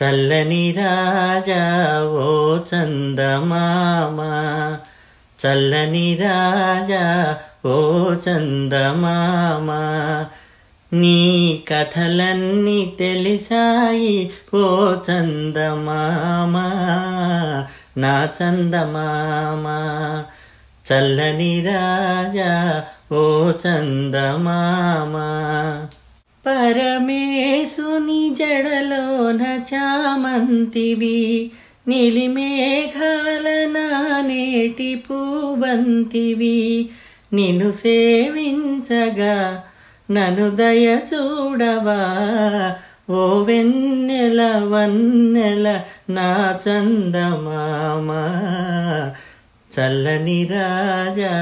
చల్లని రాజా ఓ చందమామ చల్లని రాజా ఓ చందమామ నీ కథలన్నీ తెలిసాయి ఓ చందమామ నా చందమామ చల్లని రాజా ఓ చందమామ పరమేశు నీ జడలోన చామంతివి నిలిమేఘాలన నేటి పూవంతివి నిన్ను సేవించగా నను దయ చూడవా ఓ వెన్నెల వన్నెల నా చందమామ చల్లని రాజా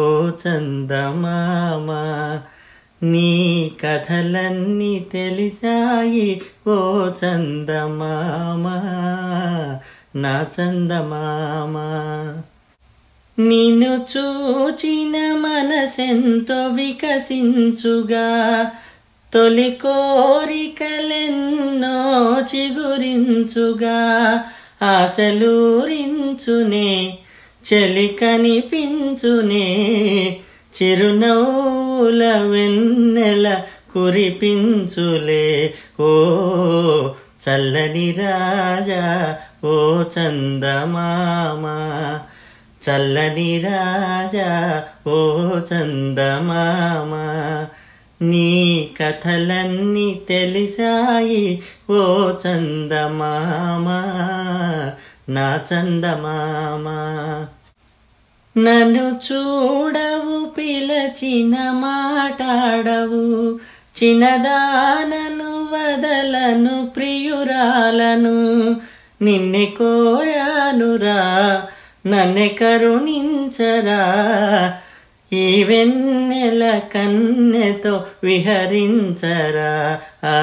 ఓ చందమామ నీ కథలన్నీ తెలిసాయి ఓ చందమామ నా చందమామ నిన్ను చూచిన మనసెంతో వికసించుగా తొలి కోరికలెన్నో చిగురించుగా ఆశలూరించునే చలి కనిపించునే చిరునవ్వు కనుల వెన్నెల కురిపించులే ఓ చల్లని రాజా ఓ చందమామ చల్లని రాజా ఓ చందమామ నీ కథలన్నీ తెలిసాయి ఓ చందమామ నా చందమామ నన్ను చూడ చిన మాటాడవు చిన్నదానను వదలను ప్రియురాలను నిన్నే కోరానురా నన్నే కరుణించరా ఈ వెన్నెల కన్నెతో విహరించరా ఆ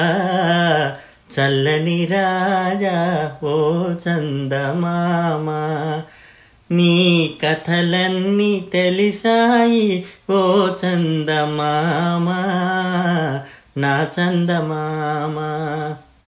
చల్లని రాజా ఓ చందమామా నీ కథలన్నీ తెలిసాయి ఓ చందమామ నా చందమామ